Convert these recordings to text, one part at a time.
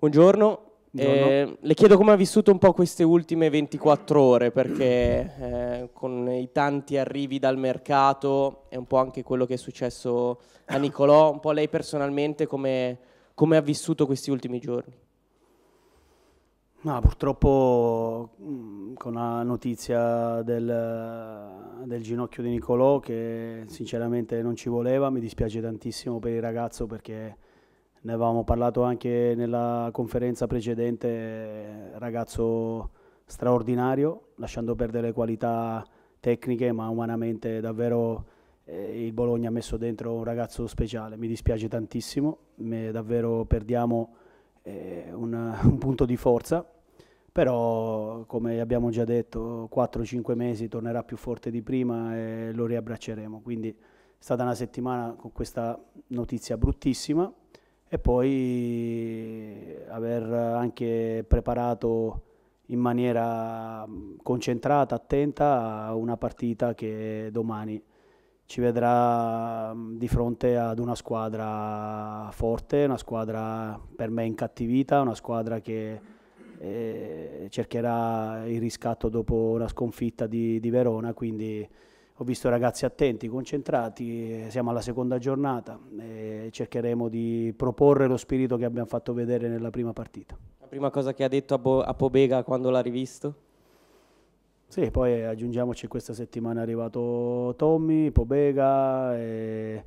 Buongiorno. Eh, le chiedo come ha vissuto un po' queste ultime 24 ore perché eh, con i tanti arrivi dal mercato e un po' anche quello che è successo a Nicolò, un po' lei personalmente come, come ha vissuto questi ultimi giorni? No, purtroppo mm, con la notizia del, del ginocchio di Nicolò che sinceramente non ci voleva, mi dispiace tantissimo per il ragazzo perché ne avevamo parlato anche nella conferenza precedente, ragazzo straordinario, lasciando perdere le qualità tecniche, ma umanamente davvero eh, il Bologna ha messo dentro un ragazzo speciale, mi dispiace tantissimo, me, davvero perdiamo eh, un, un, punto di forza, però come abbiamo già detto 4-5 mesi tornerà più forte di prima e lo riabbracceremo, quindi è stata una settimana con questa notizia bruttissima, e poi aver anche preparato in maniera mm, concentrata, attenta una partita che domani ci vedrà mm, di fronte ad una squadra forte, una squadra per me incattivita, una squadra che eh, cercherà il riscatto dopo la sconfitta di, di Verona, quindi ho visto ragazzi attenti, concentrati, siamo alla seconda giornata e cercheremo di proporre lo spirito che abbiamo fatto vedere nella prima partita. La prima cosa che ha detto a, Bo a Pobega quando l'ha rivisto? Sì, poi aggiungiamoci questa settimana è arrivato Tommy, Pobega, eh,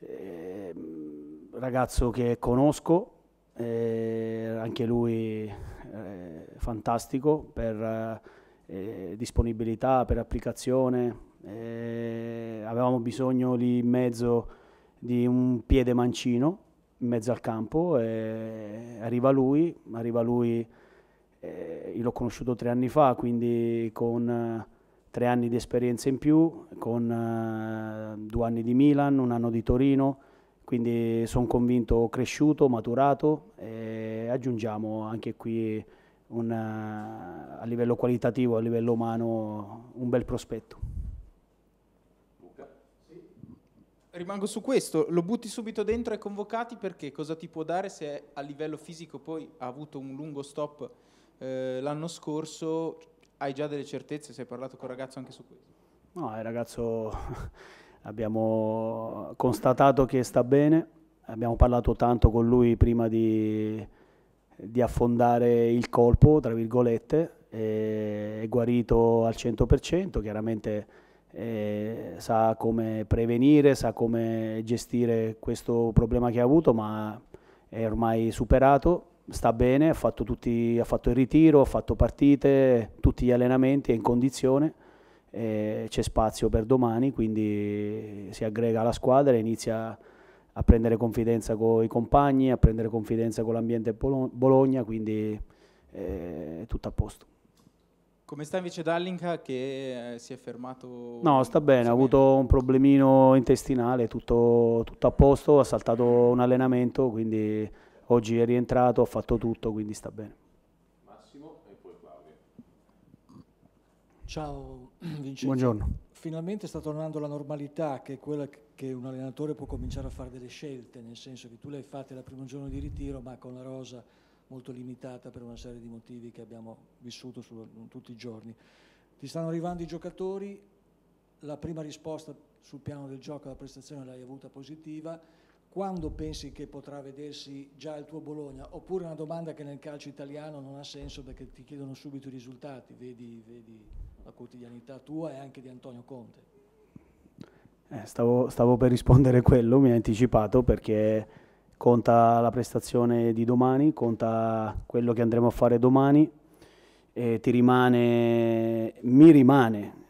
eh, mm, ragazzo che conosco, eh, anche lui eh, fantastico per eh, disponibilità, per applicazione, eh, avevamo bisogno lì in mezzo di un piede mancino in mezzo al campo e arriva lui, arriva lui eh, io l'ho conosciuto tre anni fa quindi con eh, tre anni di esperienza in più, con eh, due anni di Milan, un anno di Torino quindi sono convinto cresciuto, maturato e aggiungiamo anche qui un, eh, a livello qualitativo, a livello umano un bel prospetto. Rimango su questo, lo butti subito dentro ai convocati perché cosa ti può dare se a livello fisico poi ha avuto un lungo stop eh, l'anno scorso, hai già delle certezze, se hai parlato con il ragazzo anche su questo? No, il ragazzo abbiamo constatato che sta bene, abbiamo parlato tanto con lui prima di, di affondare il colpo, tra virgolette, è guarito al 100%, chiaramente eh, sa come prevenire, sa come gestire questo problema che ha avuto, ma è ormai superato, sta bene, ha fatto, tutti, ha fatto il ritiro, ha fatto partite, tutti gli allenamenti, è in condizione, eh, c'è spazio per domani, quindi si aggrega alla squadra e inizia a prendere confidenza con i compagni, a prendere confidenza con l'ambiente Bologna, quindi eh, è tutto a posto. Come sta invece Dallinca che eh, si è fermato? No, sta bene, ha avuto un problemino intestinale, tutto, tutto, a posto, ha saltato un allenamento, quindi oggi è rientrato, ha fatto tutto, quindi sta bene. Massimo e poi Claudio. Ciao Vincenzo. Buongiorno. Finalmente sta tornando la normalità, che è quella che un allenatore può cominciare a fare delle scelte, nel senso che tu le hai fatte dal primo giorno di ritiro, ma con la rosa molto limitata per una serie di motivi che abbiamo vissuto su, tutti i giorni. Ti stanno arrivando i giocatori, la prima risposta sul piano del gioco alla prestazione l'hai avuta positiva, quando pensi che potrà vedersi già il tuo Bologna? Oppure una domanda che nel calcio italiano non ha senso perché ti chiedono subito i risultati, vedi, vedi la quotidianità tua e anche di Antonio Conte. Eh, stavo, stavo, per rispondere quello, mi ha anticipato perché conta la prestazione di domani, conta quello che andremo a fare domani e ti rimane, mi rimane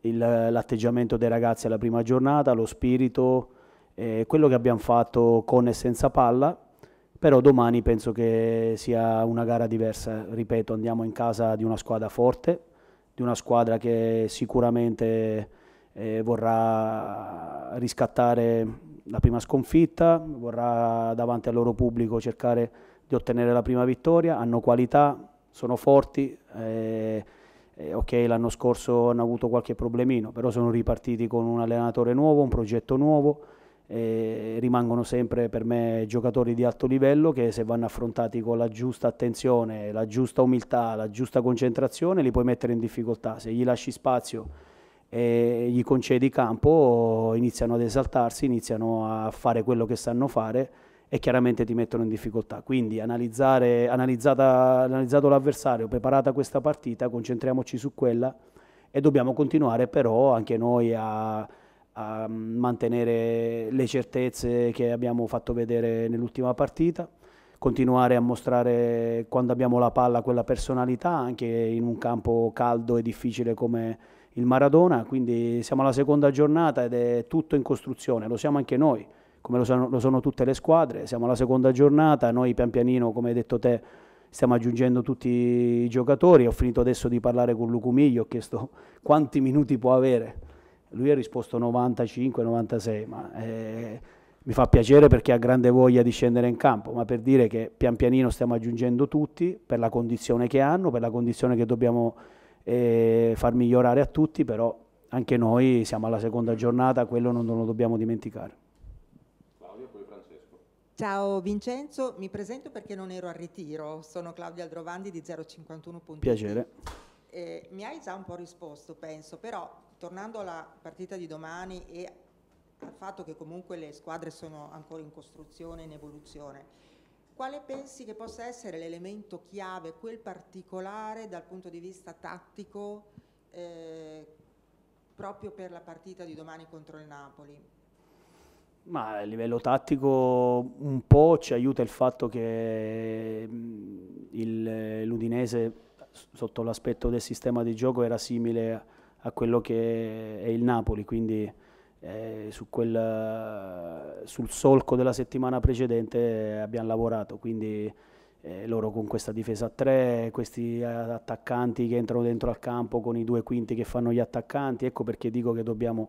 l'atteggiamento dei ragazzi alla prima giornata, lo spirito, eh, quello che abbiamo fatto con e senza palla, però domani penso che sia una gara diversa, ripeto andiamo in casa di una squadra forte, di una squadra che sicuramente eh, vorrà riscattare la prima sconfitta, vorrà davanti al loro pubblico cercare di ottenere la prima vittoria, hanno qualità, sono forti, eh, eh, ok l'anno scorso hanno avuto qualche problemino, però sono ripartiti con un allenatore nuovo, un progetto nuovo, rimangono sempre per me giocatori di alto livello che se vanno affrontati con la giusta attenzione, la giusta umiltà, la giusta concentrazione li puoi mettere in difficoltà, se gli lasci spazio e gli concedi campo, iniziano ad esaltarsi, iniziano a fare quello che sanno fare e chiaramente ti mettono in difficoltà. Quindi analizzato l'avversario, preparata questa partita, concentriamoci su quella e dobbiamo continuare però anche noi a, a mantenere le certezze che abbiamo fatto vedere nell'ultima partita, continuare a mostrare quando abbiamo la palla quella personalità anche in un campo caldo e difficile come il Maradona, quindi siamo alla seconda giornata ed è tutto in costruzione, lo siamo anche noi, come lo sono, lo sono tutte le squadre, siamo alla seconda giornata, noi pian pianino, come hai detto te, stiamo aggiungendo tutti i giocatori, ho finito adesso di parlare con Lucumigli, ho chiesto quanti minuti può avere, lui ha risposto 95-96, ma eh, mi fa piacere perché ha grande voglia di scendere in campo, ma per dire che pian pianino stiamo aggiungendo tutti per la condizione che hanno, per la condizione che dobbiamo e far migliorare a tutti, però anche noi siamo alla seconda giornata, quello non lo dobbiamo dimenticare. Ciao Vincenzo, mi presento perché non ero al ritiro, sono Claudia Aldrovandi di 051.it. Piacere. Eh, mi hai già un po' risposto, penso, però tornando alla partita di domani e al fatto che comunque le squadre sono ancora in costruzione, in evoluzione, quale pensi che possa essere l'elemento chiave, quel particolare dal punto di vista tattico eh, proprio per la partita di domani contro il Napoli? Ma a livello tattico un po' ci aiuta il fatto che mm, il, l'Udinese sotto l'aspetto del sistema di gioco era simile a quello che è il Napoli, quindi eh, su quel, sul solco della settimana precedente eh, abbiamo lavorato, quindi eh, loro con questa difesa a tre, questi eh, attaccanti che entrano dentro al campo con i due quinti che fanno gli attaccanti, ecco perché dico che dobbiamo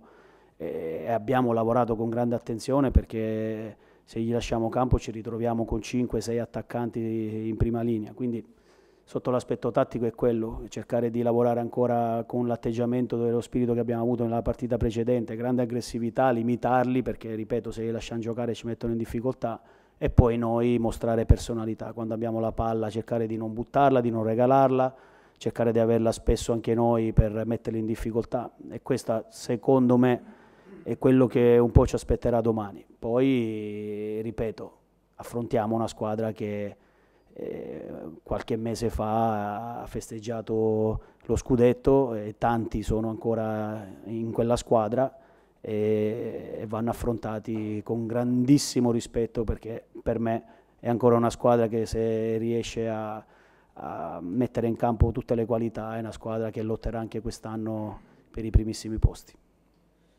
eh, e abbiamo lavorato con grande attenzione perché se gli lasciamo campo ci ritroviamo con 5-6 attaccanti in prima linea, quindi sotto l'aspetto tattico è quello, cercare di lavorare ancora con l'atteggiamento e lo spirito che abbiamo avuto nella partita precedente, grande aggressività, limitarli perché, ripeto, se li lasciamo giocare ci mettono in difficoltà e poi noi mostrare personalità, quando abbiamo la palla cercare di non buttarla, di non regalarla, cercare di averla spesso anche noi per metterli in difficoltà e questa secondo me è quello che un po' ci aspetterà domani. Poi, ripeto, affrontiamo una squadra che eh, qualche mese fa ha festeggiato lo scudetto e tanti sono ancora in quella squadra e, e vanno affrontati con grandissimo rispetto perché per me è ancora una squadra che se riesce a, a mettere in campo tutte le qualità è una squadra che lotterà anche quest'anno per i primissimi posti.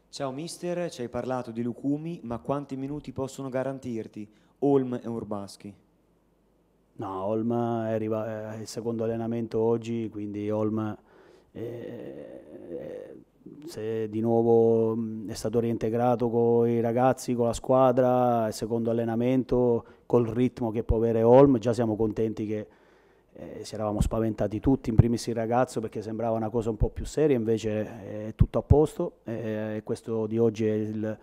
Ciao mister, ci hai parlato di Lucumi, ma quanti minuti possono garantirti Olm e Urbaschi? No, Olm è, arrivato al secondo allenamento oggi, quindi Olm è, eh, se di nuovo è stato reintegrato con i ragazzi, con la squadra, il secondo allenamento, col ritmo che può avere Olm, già siamo contenti che eh, si eravamo spaventati tutti, in primis il ragazzo perché sembrava una cosa un po' più seria, invece è tutto a posto eh, e questo di oggi è il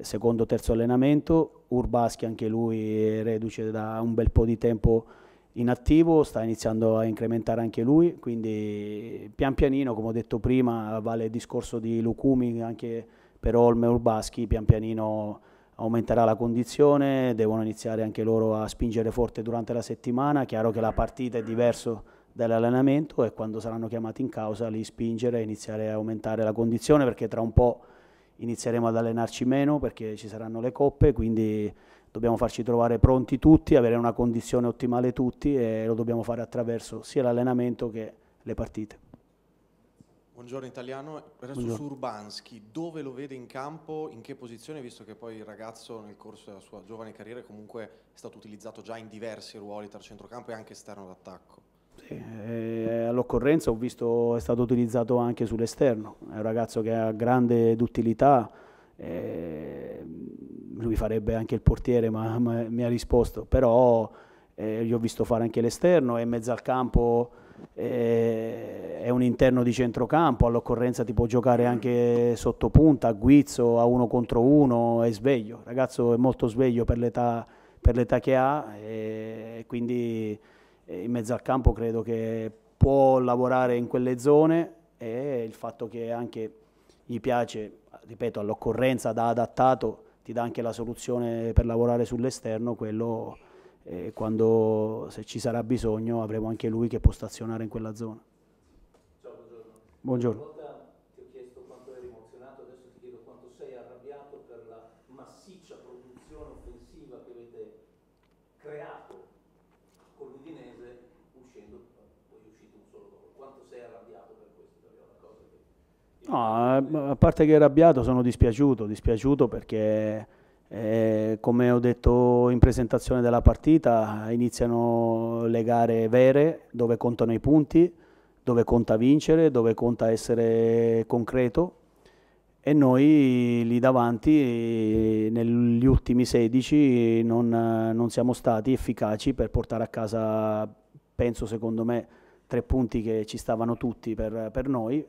secondo terzo allenamento, Urbaschi anche lui reduce da un bel po' di tempo inattivo, sta iniziando a incrementare anche lui, quindi pian pianino, come ho detto prima, vale il discorso di Lucumi anche per Olme e Urbaschi, pian pianino aumenterà la condizione, devono iniziare anche loro a spingere forte durante la settimana, chiaro che la partita è diversa dall'allenamento e quando saranno chiamati in causa li spingere e iniziare a aumentare la condizione perché tra un po' inizieremo ad allenarci meno perché ci saranno le coppe, quindi dobbiamo farci trovare pronti tutti, avere una condizione ottimale tutti e lo dobbiamo fare attraverso sia l'allenamento che le partite. Buongiorno italiano, adesso Buongiorno. su Urbanski, dove lo vede in campo, in che posizione, visto che poi il ragazzo nel corso della sua giovane carriera comunque è stato utilizzato già in diversi ruoli tra centrocampo e anche esterno d'attacco? Sì, eh, all'occorrenza ho visto è stato utilizzato anche sull'esterno, è un ragazzo che ha grande duttilità, eh, lui farebbe anche il portiere ma, ma mi ha risposto, però eh, gli ho visto fare anche l'esterno e in mezzo al campo eh, è un interno di centrocampo, all'occorrenza ti può giocare anche sotto punta, a guizzo, a uno contro uno, è sveglio, il ragazzo è molto sveglio per l'età che ha e eh, quindi in mezzo al campo credo che può lavorare in quelle zone e il fatto che anche gli piace, ripeto, all'occorrenza da adattato, ti dà anche la soluzione per lavorare sull'esterno, quello eh, quando se ci sarà bisogno avremo anche lui che può stazionare in quella zona. Ciao, buongiorno. buongiorno. creato con l'Udinese uscendo, poi è uscito un solo gol. Quanto sei arrabbiato per questo? è una cosa che... No, eh, a parte che arrabbiato sono dispiaciuto, dispiaciuto perché eh, come ho detto in presentazione della partita iniziano le gare vere dove contano i punti, dove conta vincere, dove conta essere concreto e noi lì davanti negli ultimi 16 non, non, siamo stati efficaci per portare a casa, penso secondo me, tre punti che ci stavano tutti per, per noi.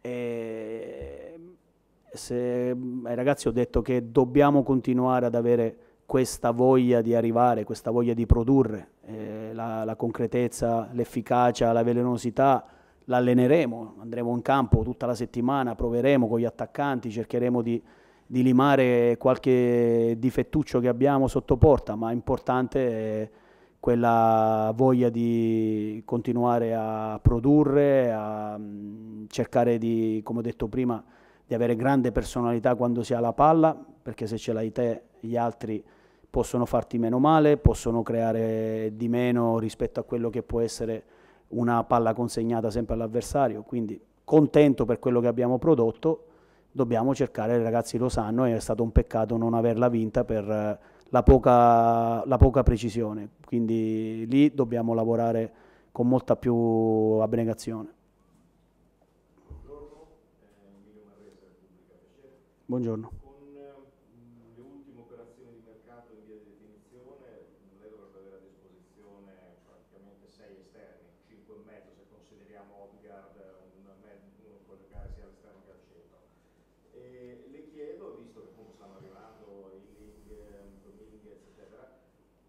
E se, ai ragazzi ho detto che dobbiamo continuare ad avere questa voglia di arrivare, questa voglia di produrre, eh, la, la concretezza, l'efficacia, la velenosità l'alleneremo, andremo in campo tutta la settimana, proveremo con gli attaccanti, cercheremo di, di limare qualche difettuccio che abbiamo sotto porta, ma importante è quella voglia di continuare a produrre, a mm, cercare di, come ho detto prima, di avere grande personalità quando si ha la palla, perché se ce l'hai te gli altri possono farti meno male, possono creare di meno rispetto a quello che può essere una palla consegnata sempre all'avversario, quindi contento per quello che abbiamo prodotto, dobbiamo cercare, i ragazzi lo sanno, è stato un peccato non averla vinta per eh, la poca, la poca precisione, quindi lì dobbiamo lavorare con molta più abnegazione. Buongiorno. chiedo, visto che comunque stanno arrivando i link, Dominguez, eccetera,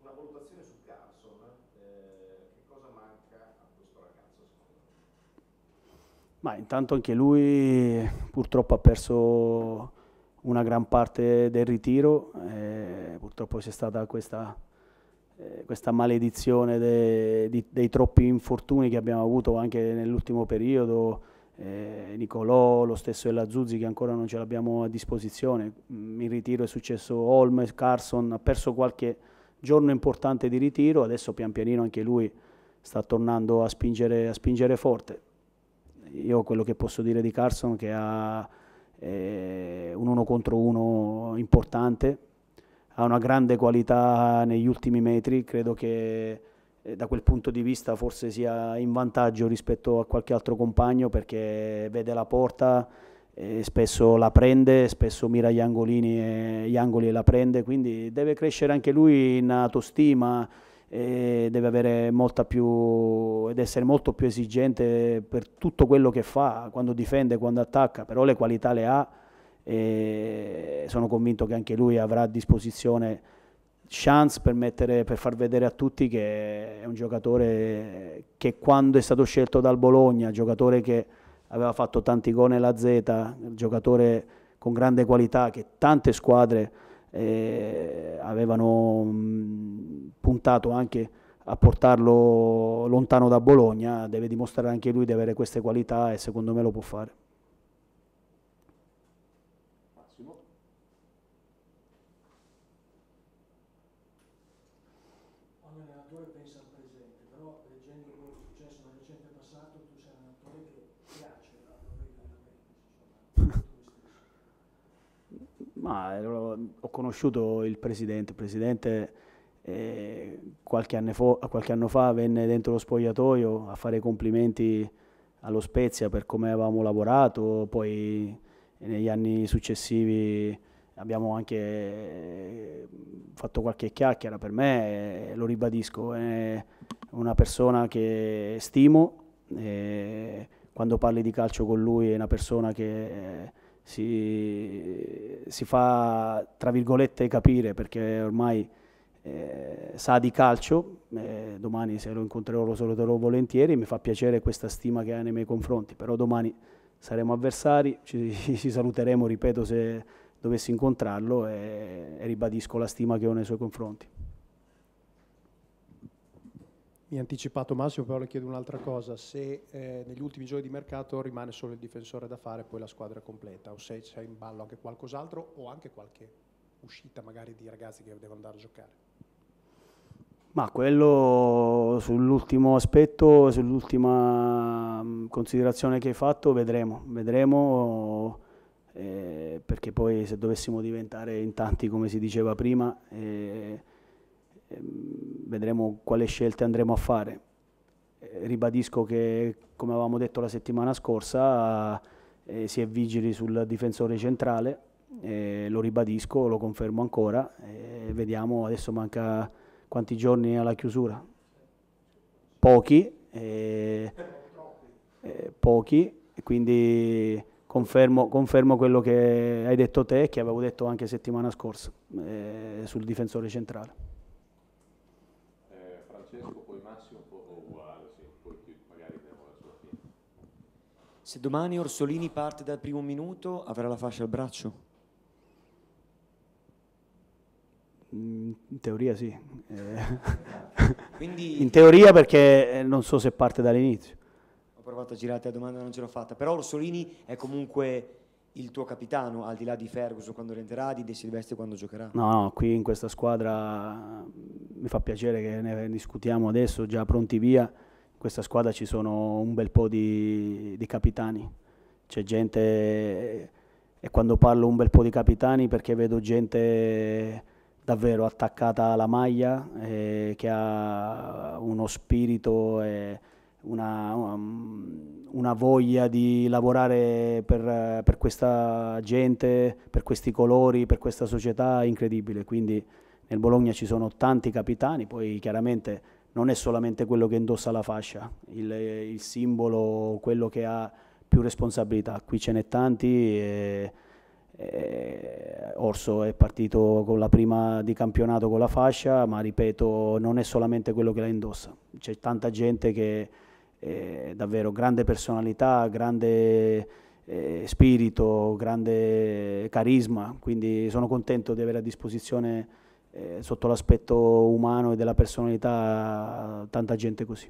una valutazione su Carson, eh, che cosa manca a questo ragazzo secondo me? Ma intanto anche lui purtroppo ha perso una gran parte del ritiro, eh, purtroppo c'è stata questa, eh, questa maledizione de, di, dei troppi infortuni che abbiamo avuto anche nell'ultimo periodo, eh, Nicolò, lo stesso della Zuzzi che ancora non ce l'abbiamo a disposizione, mm, in ritiro è successo Holmes, Carson, ha perso qualche giorno importante di ritiro, adesso pian pianino anche lui sta tornando a spingere, a spingere forte. Io quello che posso dire di Carson che ha eh, un 1 contro 1 importante, ha una grande qualità negli ultimi metri, credo che eh, da quel punto di vista forse sia in vantaggio rispetto a qualche altro compagno perché vede la porta spesso la prende, spesso mira gli, angolini e, gli angoli e la prende, quindi deve crescere anche lui in autostima deve avere molta più ed essere molto più esigente per tutto quello che fa, quando difende, quando attacca, però le qualità le ha e sono convinto che anche lui avrà a disposizione chance per, mettere, per, far vedere a tutti che è un giocatore che quando è stato scelto dal Bologna, giocatore che aveva fatto tanti gol nella Z, giocatore con grande qualità che tante squadre eh, avevano mm, puntato anche a portarlo lontano da Bologna, deve dimostrare anche lui di avere queste qualità e secondo me lo può fare. Ma eh, ho conosciuto il presidente, il presidente eh, qualche, anno fa, qualche, anno fa venne dentro lo spogliatoio a fare complimenti allo Spezia per come avevamo lavorato, poi negli anni successivi abbiamo anche eh, fatto qualche chiacchiera, per me eh, lo ribadisco, è una persona che stimo, quando parli di calcio con lui è una persona che si, si fa, tra virgolette, capire perché ormai eh, sa di calcio, eh, domani se lo incontrerò lo saluterò volentieri, mi fa piacere questa stima che ha nei miei confronti, però domani saremo avversari, ci, ci saluteremo, ripeto, se dovessi incontrarlo e, eh, e ribadisco la stima che ho nei suoi confronti mi ha anticipato Massimo, però le chiedo un'altra cosa, se eh, negli ultimi giorni di mercato rimane solo il difensore da fare e poi la squadra completa, o se c'è in ballo anche qualcos'altro o anche qualche uscita magari di ragazzi che devono andare a giocare. Ma quello sull'ultimo aspetto, sull'ultima mm, considerazione che hai fatto, vedremo, vedremo eh, perché poi se dovessimo diventare in tanti come si diceva prima... Eh, Ehm, vedremo quale scelte andremo a fare. Eh, ribadisco che, come avevamo detto la settimana scorsa, eh, si è vigili sul difensore centrale, eh, lo ribadisco, lo confermo ancora, eh, vediamo adesso manca quanti giorni alla chiusura. Pochi, eh, eh, pochi, quindi confermo, confermo, quello che hai detto te e che avevo detto anche settimana scorsa sul difensore centrale. Se domani Orsolini parte dal primo minuto, avrà la fascia al braccio? In teoria sì. Eh. Quindi... In teoria perché eh, non so se parte dall'inizio. Ho provato a girarti la domanda, non ce l'ho fatta. Però Orsolini è comunque il tuo capitano, al di là di Ferguson quando rientrerà, di De Silvestri quando giocherà? No, no, qui in questa squadra mm, mi fa piacere che ne discutiamo adesso, già pronti via questa squadra ci sono un bel po' di, di capitani, c'è gente, e quando parlo un bel po' di capitani perché vedo gente davvero attaccata alla maglia, eh, che ha uno spirito e una, um, una voglia di lavorare per, per, questa gente, per questi colori, per questa società incredibile. Quindi nel Bologna ci sono tanti capitani, poi chiaramente non è solamente quello che indossa la fascia, il, il simbolo, quello che ha più responsabilità. Qui ce n'è tanti. E, Orso è partito con la prima di campionato con la fascia, ma ripeto, non è solamente quello che la indossa. C'è tanta gente che è davvero grande personalità, grande eh, spirito, grande carisma, quindi sono contento di avere a disposizione eh, sotto l'aspetto umano e della personalità tanta gente così.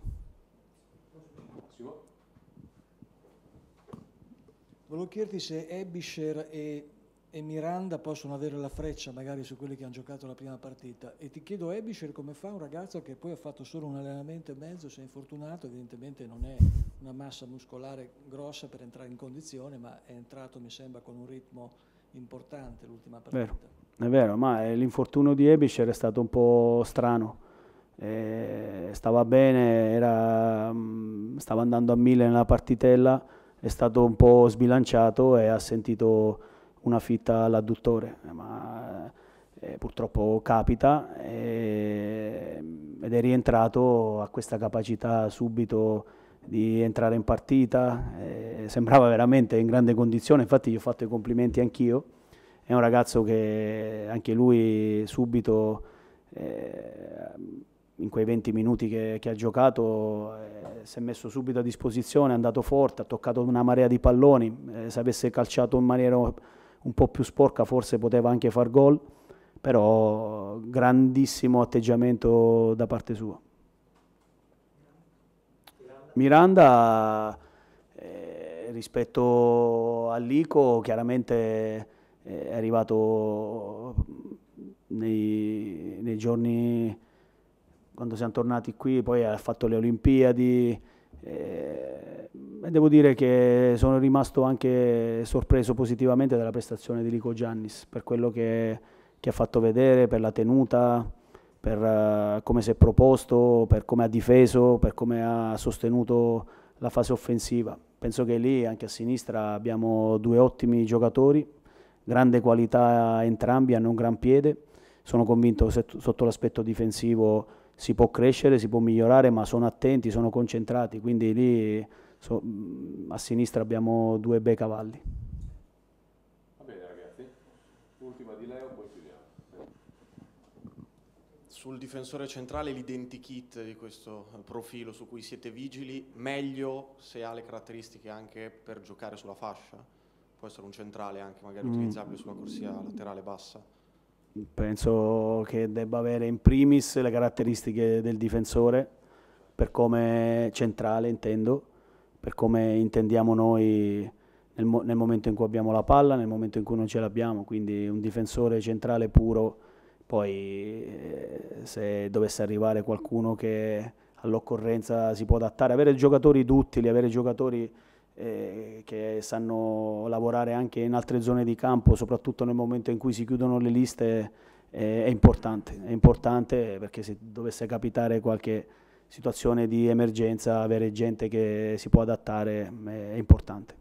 Volevo chiederti se Ebischer e, e, Miranda possono avere la freccia magari su quelli che hanno giocato la prima partita e ti chiedo Ebischer come fa un ragazzo che poi ha fatto solo un allenamento e mezzo, si è infortunato, evidentemente non è una massa muscolare grossa per entrare in condizione ma è entrato mi sembra con un ritmo importante l'ultima partita. Vero, è vero, ma eh, l'infortunio di Ebis era stato un po' strano. Eh, stava bene, era, mm, stava andando a mille nella partitella, è stato un po' sbilanciato e ha sentito una fitta all'adduttore, eh, ma eh, purtroppo capita eh, ed è rientrato a questa capacità subito di entrare in partita, eh, sembrava veramente in grande condizione, infatti gli ho fatto i complimenti anch'io, è un ragazzo che anche lui subito eh, in quei 20 minuti che, che ha giocato eh, si è messo subito a disposizione, è andato forte, ha toccato una marea di palloni, eh, se avesse calciato in maniera un po' più sporca forse poteva anche far gol, però grandissimo atteggiamento da parte sua. Miranda eh, rispetto all'Ico chiaramente eh, è arrivato nei, nei, giorni quando siamo tornati qui, poi ha fatto le Olimpiadi. Eh, devo dire che sono rimasto anche sorpreso positivamente dalla prestazione di Lico Giannis per quello che, che ha fatto vedere, per la tenuta per uh, come si è proposto, per come ha difeso, per come ha sostenuto la fase offensiva. Penso che lì anche a sinistra abbiamo due ottimi giocatori, grande qualità entrambi, hanno un gran piede. Sono convinto che sotto l'aspetto difensivo si può crescere, si può migliorare, ma sono attenti, sono concentrati, quindi lì so, a sinistra abbiamo due bei cavalli. sul difensore centrale l'identikit di questo profilo su cui siete vigili, meglio se ha le caratteristiche anche per giocare sulla fascia? Può essere un centrale anche magari mm. utilizzabile sulla corsia laterale bassa? Penso che debba avere in primis le caratteristiche del difensore, per come centrale intendo, per come intendiamo noi nel, mo nel momento in cui abbiamo la palla, nel momento in cui non ce l'abbiamo, quindi un difensore centrale puro poi eh, se dovesse arrivare qualcuno che all'occorrenza si può adattare, avere giocatori duttili, avere giocatori eh, che sanno lavorare anche in altre zone di campo, soprattutto nel momento in cui si chiudono le liste, eh, è importante. È importante perché se dovesse capitare qualche situazione di emergenza, avere gente che si può adattare è importante.